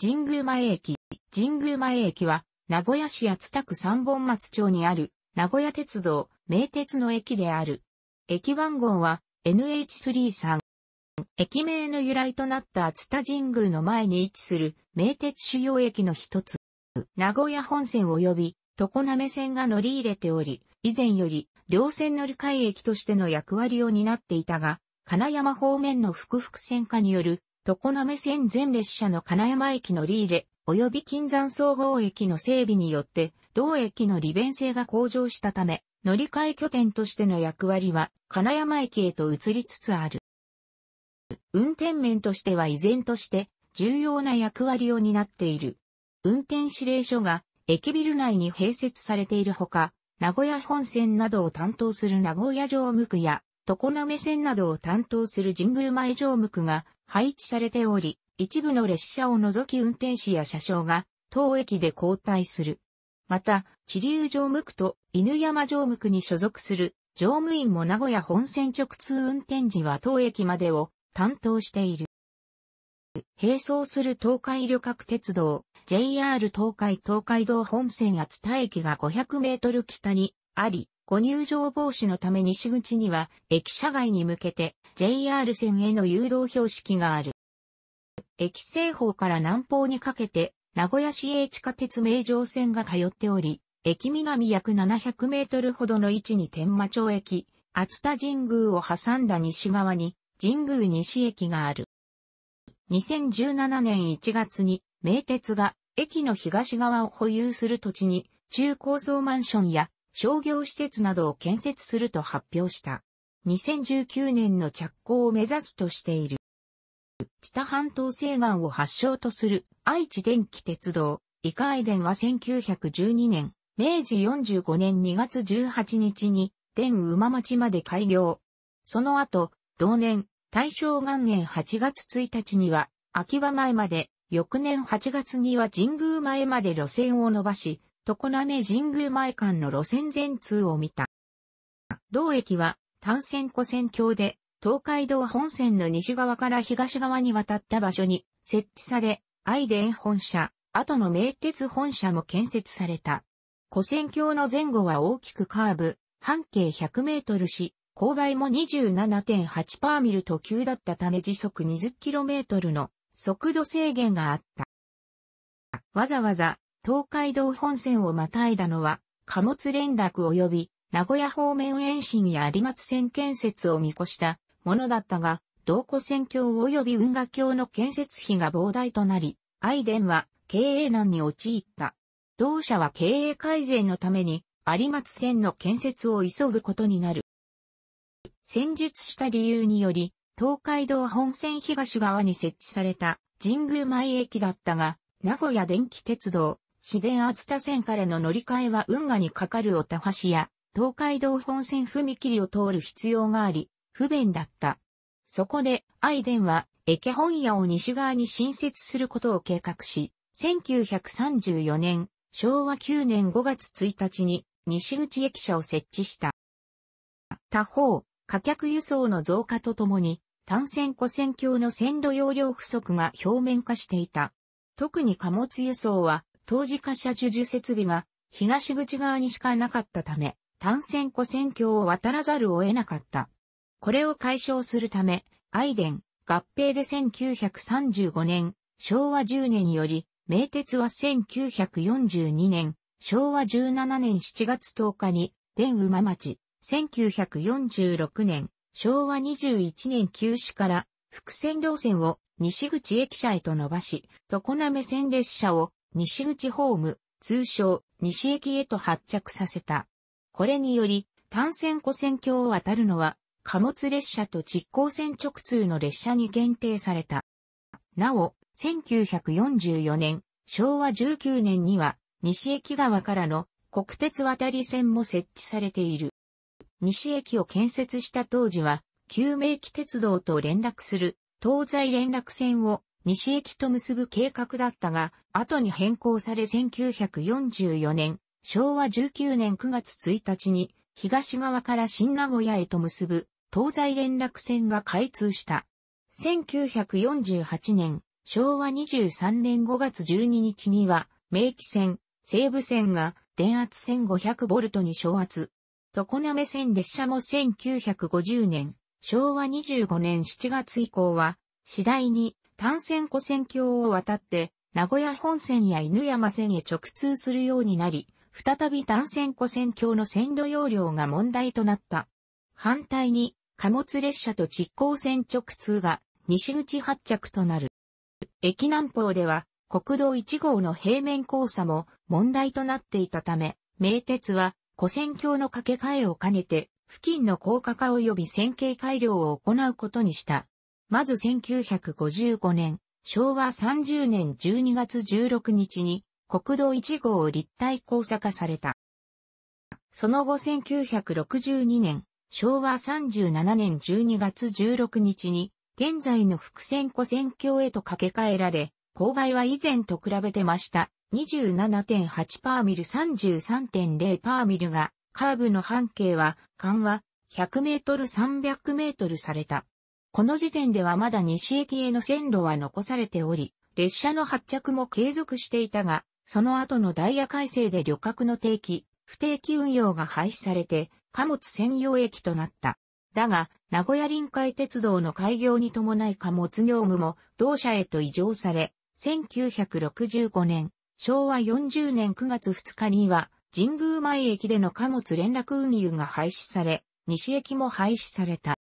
神宮前駅。神宮前駅は、名古屋市厚田区三本松町にある、名古屋鉄道、名鉄の駅である。駅番号は、NH33。駅名の由来となった厚田神宮の前に位置する、名鉄主要駅の一つ。名古屋本線及び、常滑線が乗り入れており、以前より、両線乗り換え駅としての役割を担っていたが、金山方面の複々線化による常滑線全列車の金山駅のリーレ、及び金山総合駅の整備によって、同駅の利便性が向上したため、乗り換え拠点としての役割は、金山駅へと移りつつある。運転面としては依然として、重要な役割を担っている。運転指令所が、駅ビル内に併設されているほか、名古屋本線などを担当する名古屋城務区や、常滑線などを担当する神宮前乗務区が配置されており、一部の列車を除き運転士や車掌が当駅で交代する。また、地流乗務区と犬山乗務区に所属する乗務員も名古屋本線直通運転時は当駅までを担当している。並走する東海旅客鉄道 JR 東海東海道本線厚田駅が500メートル北にあり、ご入場防止のため西口には駅舎外に向けて JR 線への誘導標識がある。駅西方から南方にかけて名古屋市営地下鉄名城線が通っており、駅南約700メートルほどの位置に天満町駅、厚田神宮を挟んだ西側に神宮西駅がある。2017年1月に名鉄が駅の東側を保有する土地に中高層マンションや商業施設などを建設すると発表した。2019年の着工を目指すとしている。知多半島西岸を発祥とする愛知電気鉄道、伊香愛電は1912年、明治45年2月18日に、電馬町まで開業。その後、同年、大正元年8月1日には、秋葉前まで、翌年8月には神宮前まで路線を伸ばし、常滑神宮前間の路線全通を見た。同駅は単線湖線橋で東海道本線の西側から東側に渡った場所に設置され、愛電本社、後の名鉄本社も建設された。古線橋の前後は大きくカーブ、半径100メートルし、勾配も27.8パーミルと急だったため時速2 0トルの速度制限があった。わざわざ東海道本線をまたいだのは、貨物連絡及び名古屋方面延伸や有松線建設を見越したものだったが、道古線橋及び運河橋の建設費が膨大となり、愛電は経営難に陥った。同社は経営改善のために有松線の建設を急ぐことになる。戦術した理由により、東海道本線東側に設置された神宮前駅だったが、名古屋電気鉄道、市電厚田線からの乗り換えは運河にかかるお田橋や、東海道本線踏切を通る必要があり、不便だった。そこで、愛電は、駅本屋を西側に新設することを計画し、1934年、昭和9年5月1日に、西口駅舎を設置した。他方、貨客輸送の増加とともに、単線古線橋の線路容量不足が表面化していた。特に貨物輸送は、当時貨車樹受設備が東口側にしかなかったため、単線湖線橋を渡らざるを得なかった。これを解消するため、アイデン、合併で1935年、昭和10年により、名鉄は1942年、昭和17年7月10日に、電馬町、1946年、昭和21年休止から、伏線両線を西口駅舎へと伸ばし、常滑線列車を西口ホーム、通称、西駅へと発着させた。これにより、単線古線橋を渡るのは、貨物列車と実行線直通の列車に限定された。なお、1944年、昭和19年には、西駅側からの国鉄渡り線も設置されている。西駅を建設した当時は、救命機鉄道と連絡する東西連絡線を西駅と結ぶ計画だったが、後に変更され1944年、昭和19年9月1日に、東側から新名古屋へと結ぶ、東西連絡線が開通した。1948年、昭和23年5月12日には、明記線、西武線が電圧1 5 0 0ボルトに昇圧。常滑線列車も1950年、昭和25年7月以降は、次第に単線湖線橋を渡って、名古屋本線や犬山線へ直通するようになり、再び単線湖線橋の線路容量が問題となった。反対に、貨物列車と実行線直通が西口発着となる。駅南方では国道1号の平面交差も問題となっていたため、名鉄は古線橋の掛け替えを兼ねて付近の高架化及び線形改良を行うことにした。まず1955年、昭和30年12月16日に国道1号を立体交差化された。その後1962年、昭和37年12月16日に現在の伏線湖線橋へと掛け替えられ、勾配は以前と比べてました27.8パーミル33.0パーミルがカーブの半径は緩和100メートル300メートルされた。この時点ではまだ西駅への線路は残されており、列車の発着も継続していたが、その後のダイヤ改正で旅客の定期、不定期運用が廃止されて、貨物専用駅となった。だが、名古屋臨海鉄道の開業に伴い貨物業務も同社へと移乗され、1965年、昭和40年9月2日には、神宮前駅での貨物連絡運輸が廃止され、西駅も廃止された。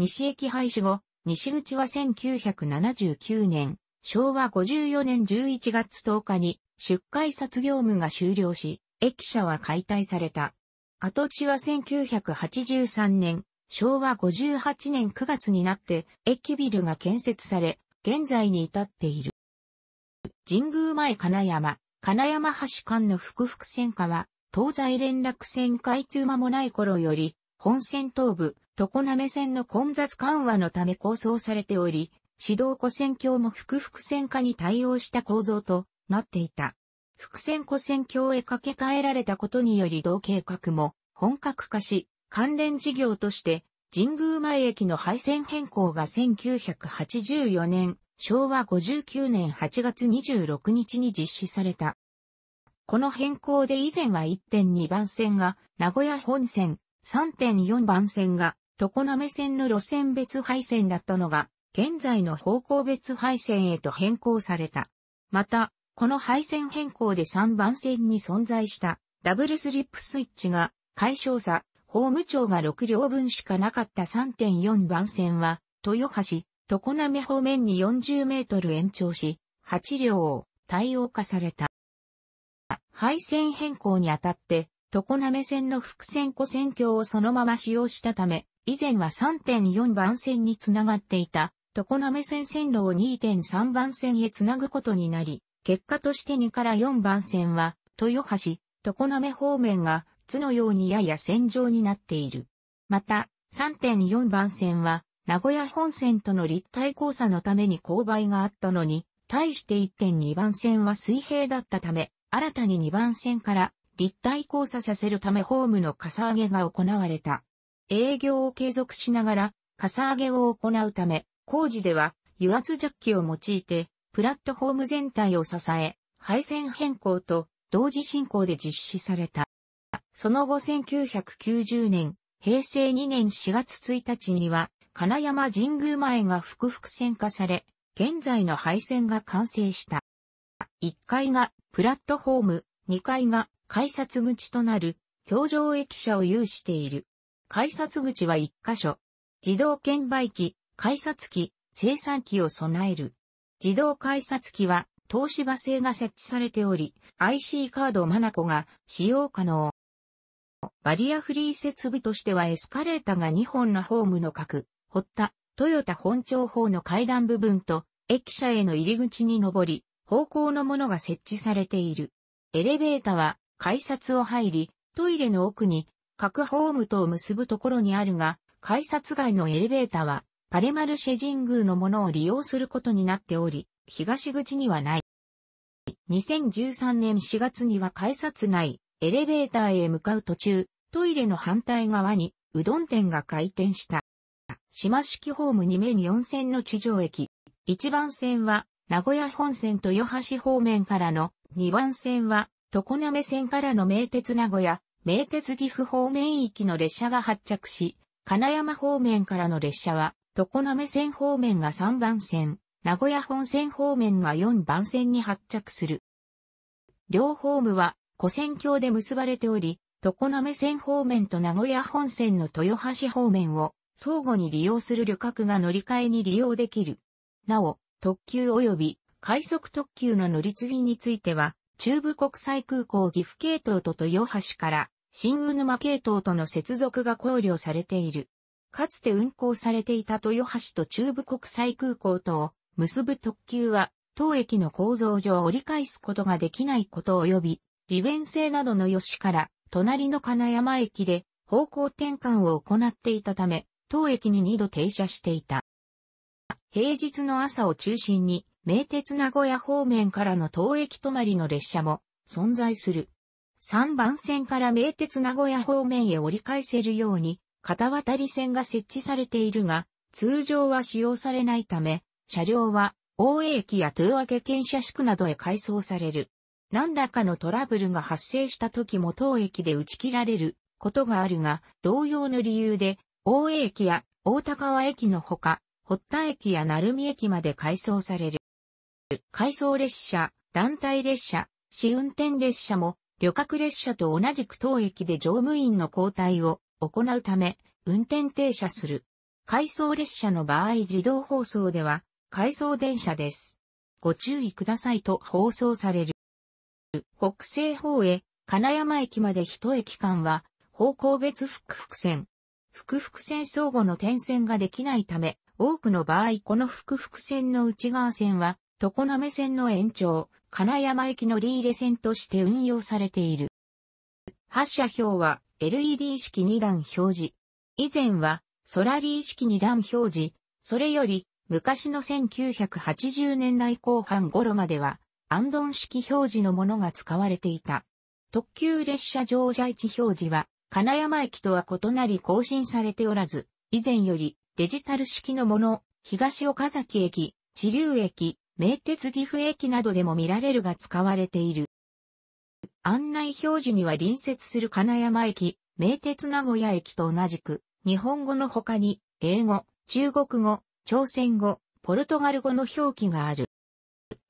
西駅廃止後、西口は1979年、昭和54年11月10日に出海殺業務が終了し、駅舎は解体された。跡地は1983年、昭和58年9月になって駅ビルが建設され、現在に至っている。神宮前金山、金山橋間の複々線下は、東西連絡線開通間もない頃より、本線東部、常滑線の混雑緩和のため構想されており、指導湖線橋も複々線化に対応した構造となっていた。複線湖線橋へ掛け替えられたことにより同計画も本格化し、関連事業として神宮前駅の廃線変更が1984年、昭和59年8月26日に実施された。この変更で以前は1.2番線が名古屋本線、3.4番線が、常滑線の路線別配線だったのが、現在の方向別配線へと変更された。また、この配線変更で3番線に存在したダブルスリップスイッチが解消さ、法務庁が6両分しかなかった3.4番線は、豊橋、常滑方面に40メートル延長し、8両を対応化された。配線変更にあたって、常滑線の伏線湖線橋をそのまま使用したため、以前は3.4番線につながっていた、常滑線線路を2.3番線へつなぐことになり、結果として2から4番線は、豊橋、常滑方面が、津のようにやや線状になっている。また、3.4番線は、名古屋本線との立体交差のために勾配があったのに、対して1.2番線は水平だったため、新たに2番線から立体交差させるためホームのかさ上げが行われた。営業を継続しながら、かさ上げを行うため、工事では油圧ジャッキを用いて、プラットフォーム全体を支え、配線変更と同時進行で実施された。その後1990年、平成2年4月1日には、金山神宮前が複々線化され、現在の配線が完成した。1階がプラットフォーム、2階が改札口となる、橋上駅舎を有している。改札口は1箇所。自動券売機、改札機、生産機を備える。自動改札機は、東芝製が設置されており、IC カードマナコが使用可能。バリアフリー設備としてはエスカレータが2本のホームの角、堀田、豊田本庁方の階段部分と、駅舎への入り口に上り、方向のものが設置されている。エレベータは改札を入り、トイレの奥に各ホームとを結ぶところにあるが、改札外のエレベーターは、パレマルシェ神宮のものを利用することになっており、東口にはない。2013年4月には改札内、エレベーターへ向かう途中、トイレの反対側に、うどん店が開店した。島式ホーム2面4線の地上駅。1番線は、名古屋本線と豊橋方面からの、2番線は、常滑線からの名鉄名古屋、名鉄岐阜方面行きの列車が発着し、金山方面からの列車は、常滑線方面が3番線、名古屋本線方面が4番線に発着する。両ホームは、古線橋で結ばれており、常滑線方面と名古屋本線の豊橋方面を相互に利用する旅客が乗り換えに利用できる。なお、特急及び快速特急の乗り継ぎについては、中部国際空港岐阜系統と豊橋から新宇沼系統との接続が考慮されている。かつて運行されていた豊橋と中部国際空港とを結ぶ特急は、当駅の構造上折り返すことができないこと及び、利便性などの良しから、隣の金山駅で方向転換を行っていたため、当駅に2度停車していた。平日の朝を中心に名鉄名古屋方面からの当駅止まりの列車も存在する。3番線から名鉄名古屋方面へ折り返せるように、片渡り線が設置されているが、通常は使用されないため、車両は大江駅や豊明県社宿などへ改装される。何らかのトラブルが発生した時も当駅で打ち切られることがあるが、同様の理由で、大江駅や大高和駅のほか、堀田駅や鳴海駅まで改装される。回送列車、団体列車、試運転列車も、旅客列車と同じく当駅で乗務員の交代を行うため、運転停車する。回送列車の場合自動放送では、回送電車です。ご注意くださいと放送される。北西方へ、金山駅まで一駅間は、方向別複々線。複々線相互の点線ができないため、多くの場合この複々線の内側線は、常滑線の延長、金山駅乗り入れ線として運用されている。発車表は LED 式2段表示。以前はソラリー式2段表示。それより昔の1980年代後半頃まではアンドン式表示のものが使われていた。特急列車乗車位置表示は金山駅とは異なり更新されておらず、以前よりデジタル式のもの、東岡崎駅、地流駅、名鉄岐阜駅などでも見られるが使われている。案内表示には隣接する金山駅、名鉄名古屋駅と同じく、日本語の他に、英語、中国語、朝鮮語、ポルトガル語の表記がある。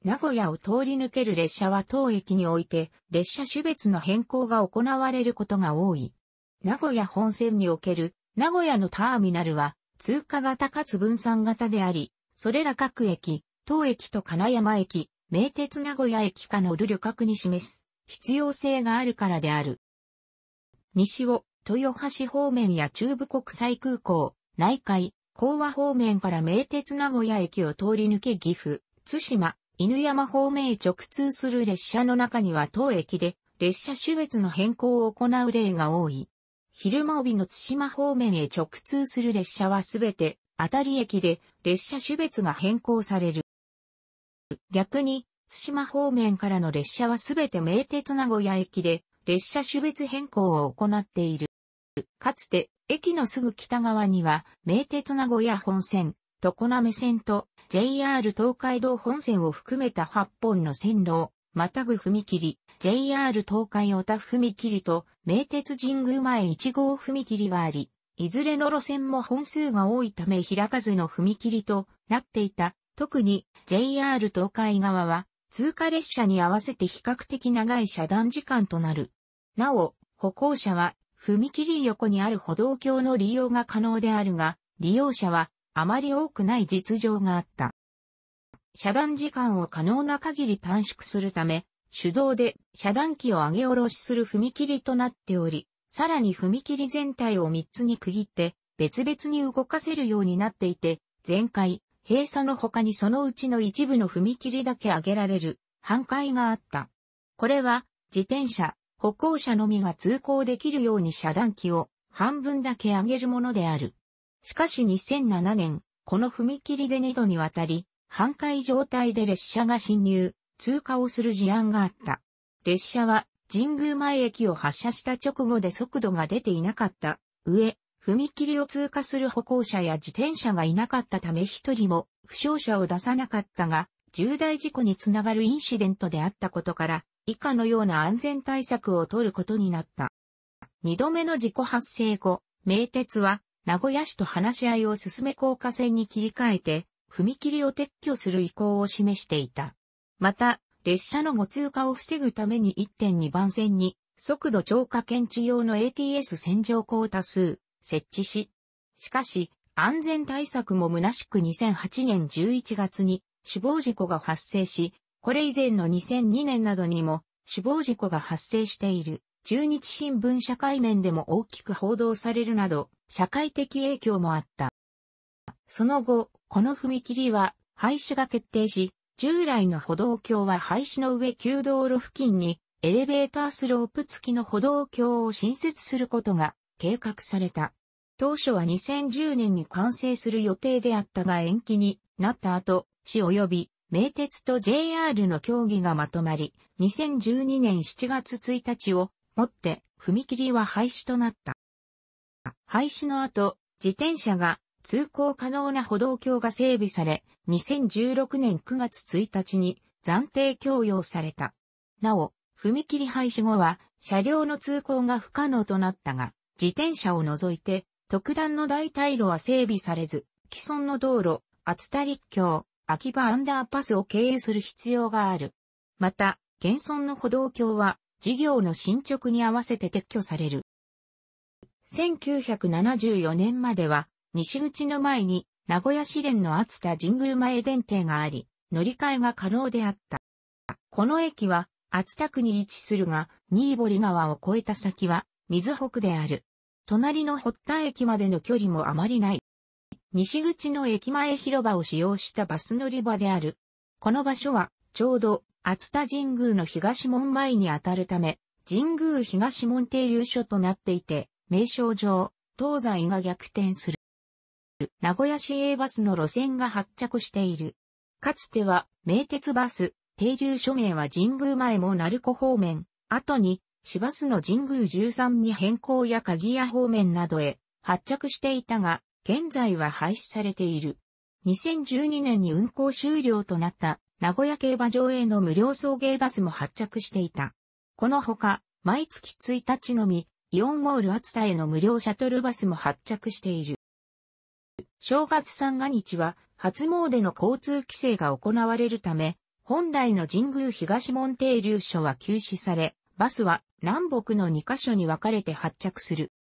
名古屋を通り抜ける列車は当駅において、列車種別の変更が行われることが多い。名古屋本線における、名古屋のターミナルは、通過型かつ分散型であり、それら各駅、当駅と金山駅、名鉄名古屋駅かのる旅客に示す必要性があるからである。西を豊橋方面や中部国際空港、内海、港和方面から名鉄名古屋駅を通り抜け岐阜、津島、犬山方面へ直通する列車の中には当駅で列車種別の変更を行う例が多い。昼間帯の津島方面へ直通する列車はすべて、あたり駅で列車種別が変更される。逆に、津島方面からの列車はすべて名鉄名古屋駅で、列車種別変更を行っている。かつて、駅のすぐ北側には、名鉄名古屋本線、常滑線と JR 東海道本線を含めた8本の線路を、またぐ踏切、JR 東海オタ踏切と名鉄神宮前1号踏切があり、いずれの路線も本数が多いため開かずの踏切となっていた特に JR 東海側は通過列車に合わせて比較的長い遮断時間となる。なお、歩行者は踏切横にある歩道橋の利用が可能であるが、利用者はあまり多くない実情があった。遮断時間を可能な限り短縮するため、手動で遮断機を上げ下ろしする踏切となっており、さらに踏切全体を3つに区切って別々に動かせるようになっていて、前回閉鎖の他にそのうちの一部の踏切だけ上げられる、半壊があった。これは、自転車、歩行者のみが通行できるように遮断機を半分だけ上げるものである。しかし2007年、この踏切で2度にわたり、半壊状態で列車が侵入、通過をする事案があった。列車は神宮前駅を発車した直後で速度が出ていなかった。上、踏切を通過する歩行者や自転車がいなかったため一人も負傷者を出さなかったが、重大事故につながるインシデントであったことから、以下のような安全対策を取ることになった。二度目の事故発生後、名鉄は名古屋市と話し合いを進め高架線に切り替えて、踏切を撤去する意向を示していた。また、列車の誤通過を防ぐために1.2番線に、速度超過検知用の ATS 線上高多数、設置し、しかし、安全対策も虚しく2008年11月に死亡事故が発生し、これ以前の2002年などにも死亡事故が発生している。中日新聞社会面でも大きく報道されるなど、社会的影響もあった。その後、この踏切は廃止が決定し、従来の歩道橋は廃止の上旧道路付近にエレベータースロープ付きの歩道橋を新設することが計画された。当初は2010年に完成する予定であったが延期になった後、市及び名鉄と JR の協議がまとまり、2012年7月1日をもって踏切は廃止となった。廃止の後、自転車が通行可能な歩道橋が整備され、2016年9月1日に暫定供用された。なお、踏切廃止後は車両の通行が不可能となったが、自転車を除いて特段の大退路は整備されず、既存の道路、厚田陸橋、秋葉アンダーパスを経由する必要がある。また、現存の歩道橋は、事業の進捗に合わせて撤去される。1974年までは、西口の前に、名古屋市電の厚田神宮前電停があり、乗り換えが可能であった。この駅は、厚田区に位置するが、新堀川を越えた先は、水北である。隣の堀田駅までの距離もあまりない。西口の駅前広場を使用したバス乗り場である。この場所は、ちょうど、熱田神宮の東門前にあたるため、神宮東門停留所となっていて、名称上、東西が逆転する。名古屋市営バスの路線が発着している。かつては、名鉄バス、停留所名は神宮前も鳴子方面、後に市バスの神宮13に変更や鍵屋方面などへ発着していたが、現在は廃止されている。2012年に運行終了となった名古屋競馬場への無料送迎バスも発着していた。このほか、毎月1日のみ、イオンモール厚田への無料シャトルバスも発着している。正月三が日は、初詣の交通規制が行われるため、本来の神宮東門停留所は休止され、バスは南北の2カ所に分かれて発着する。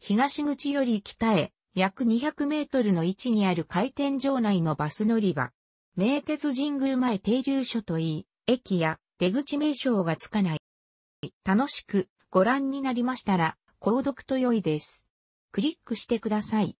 東口より北へ約200メートルの位置にある回転場内のバス乗り場。名鉄神宮前停留所といい、駅や出口名称がつかない。楽しくご覧になりましたら、購読と良いです。クリックしてください。